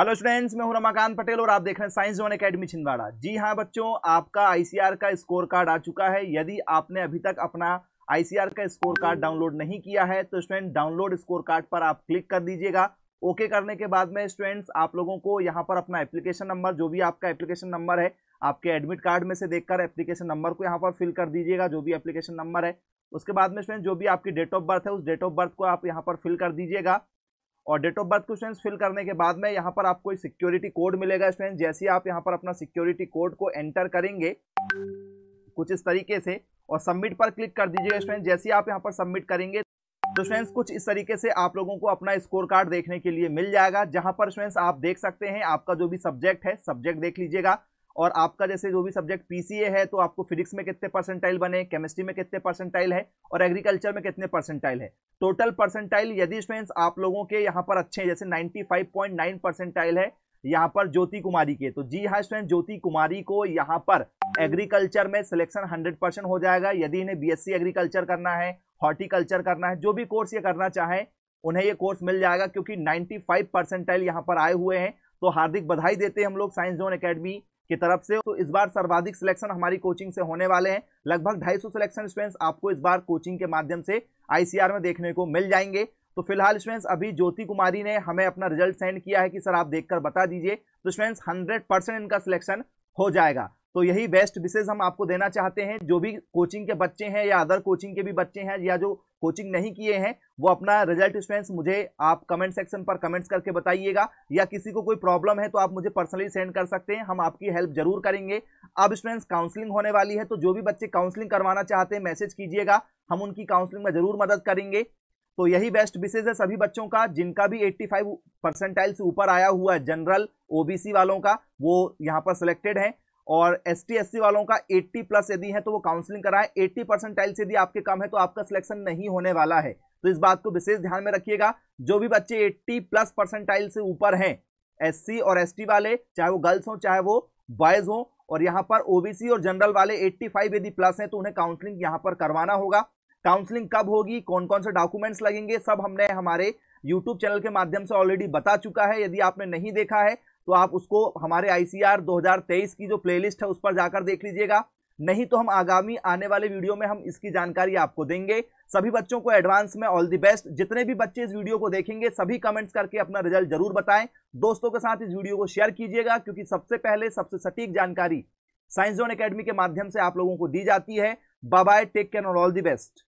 hello students मैं हूं रमाकांत पटेल और आप देख रहे हैं साइंस जोन एकेडमी छिंदवाड़ा जी हाँ बच्चों आपका आईसीआर का स्कोर कार्ड आ चुका है यदि आपने अभी तक अपना आईसीआर का स्कोर कार्ड डाउनलोड नहीं किया है तो स्टूडेंट डाउनलोड स्कोर कार्ड पर आप क्लिक कर दीजिएगा ओके करने के बाद में स्टूडेंट्स आप लोगों को यहाँ पर अपना एप्लीकेशन नंबर जो भी आपका एप्लीकेशन नंबर है आपके एडमिट कार्ड में से देखकर एप्लीकेशन नंबर को यहाँ पर फिल कर दीजिएगा जो भी एप्लीकेशन नंबर है उसके बाद में स्टूडेंट जो भी आपकी डेट ऑफ बर्थ है उस डेट ऑफ बर्थ को आप यहाँ पर फिल कर दीजिएगा और डेट ऑफ बर्थ को स्टूडेंट्स फिल करने के बाद में यहाँ पर आपको सिक्योरिटी कोड मिलेगा स्टूडेंट जैसे आप यहाँ पर अपना सिक्योरिटी कोड को एंटर करेंगे कुछ इस तरीके से और सबमिट पर क्लिक कर दीजिएगा स्टूडेंट जैसे आप यहाँ पर सबमिट करेंगे तो स्टूडेंट्स कुछ इस तरीके से आप लोगों को अपना स्कोर कार्ड देखने के लिए मिल जाएगा जहां पर स्टूडेंट्स आप देख सकते हैं आपका जो भी सब्जेक्ट है सब्जेक्ट देख लीजिएगा और आपका जैसे जो भी सब्जेक्ट पीसीए है तो आपको फिजिक्स में कितने परसेंटाइल बने केमिस्ट्री में कितने परसेंटाइल है और एग्रीकल्चर में कितने परसेंटाइल है टोटल परसेंटाइल यदि फ्रेंड्स आप लोगों के यहाँ पर अच्छे हैं जैसे 95.9 परसेंटाइल है यहाँ पर ज्योति कुमारी के तो जी हाँ स्टूडेंट ज्योति कुमारी को यहाँ पर एग्रीकल्चर में सिलेक्शन 100 परसेंट हो जाएगा यदि इन्हें बीएससी एग्रीकल्चर करना है हॉर्टिकल्चर करना है जो भी कोर्स ये करना चाहे उन्हें ये कोर्स मिल जाएगा क्योंकि 95 परसेंटाइल यहाँ पर आए हुए हैं तो हार्दिक बधाई देते हैं हम लोग साइंस जोन अकेडमी की तरफ से तो इस बार सर्वाधिक सिलेक्शन हमारी कोचिंग से होने वाले हैं लगभग 250 सिलेक्शन स्टूडेंट्स आपको इस बार कोचिंग के माध्यम से आईसीआर में देखने को मिल जाएंगे तो फिलहाल स्टूडेंट्स अभी ज्योति कुमारी ने हमें अपना रिजल्ट सेंड किया है कि सर आप देखकर बता दीजिए तो स्टूडेंट्स हंड्रेड इनका सिलेक्शन हो जाएगा तो यही बेस्ट विशेष हम आपको देना चाहते हैं जो भी कोचिंग के बच्चे हैं या अदर कोचिंग के भी बच्चे हैं या जो कोचिंग नहीं किए हैं वो अपना रिजल्ट स्टूडेंट्स मुझे आप कमेंट सेक्शन पर कमेंट्स करके बताइएगा या किसी को कोई प्रॉब्लम है तो आप मुझे पर्सनली सेंड कर सकते हैं हम आपकी हेल्प जरूर करेंगे अब स्टूडेंट्स काउंसलिंग होने वाली है तो जो भी बच्चे काउंसलिंग करवाना चाहते हैं मैसेज कीजिएगा हम उनकी काउंसलिंग में जरूर मदद करेंगे तो यही बेस्ट विशेष है सभी बच्चों का जिनका भी 85 परसेंटाइल से ऊपर आया हुआ है जनरल ओबीसी वालों का वो यहाँ पर सिलेक्टेड है और एस टी वालों का 80 प्लस यदि है तो वो काउंसलिंग कराएं 80 परसेंटाइल्स यदि आपके कम है तो आपका सिलेक्शन नहीं होने वाला है तो इस बात को विशेष ध्यान में रखिएगा जो भी बच्चे 80 प्लस परसेंटाइल से ऊपर हैं एस और एस वाले चाहे वो गर्ल्स हों चाहे वो बॉयज़ हों और यहाँ पर ओबीसी और जनरल वाले एट्टी यदि प्लस हैं तो उन्हें काउंसलिंग यहाँ पर करवाना होगा काउंसलिंग कब होगी कौन कौन से डॉक्यूमेंट्स लगेंगे सब हमने हमारे यूट्यूब चैनल के माध्यम से ऑलरेडी बता चुका है यदि आपने नहीं देखा है तो आप उसको हमारे आईसीआर 2023 की जो प्लेलिस्ट है उस पर जाकर देख लीजिएगा नहीं तो हम आगामी आने वाले वीडियो में हम इसकी जानकारी आपको देंगे सभी बच्चों को एडवांस में ऑल दी बेस्ट जितने भी बच्चे इस वीडियो को देखेंगे सभी कमेंट्स करके अपना रिजल्ट जरूर बताएं दोस्तों के साथ इस वीडियो को शेयर कीजिएगा क्योंकि सबसे पहले सबसे सटीक जानकारी साइंस जोन अकेडमी के माध्यम से आप लोगों को दी जाती है bye take care all the best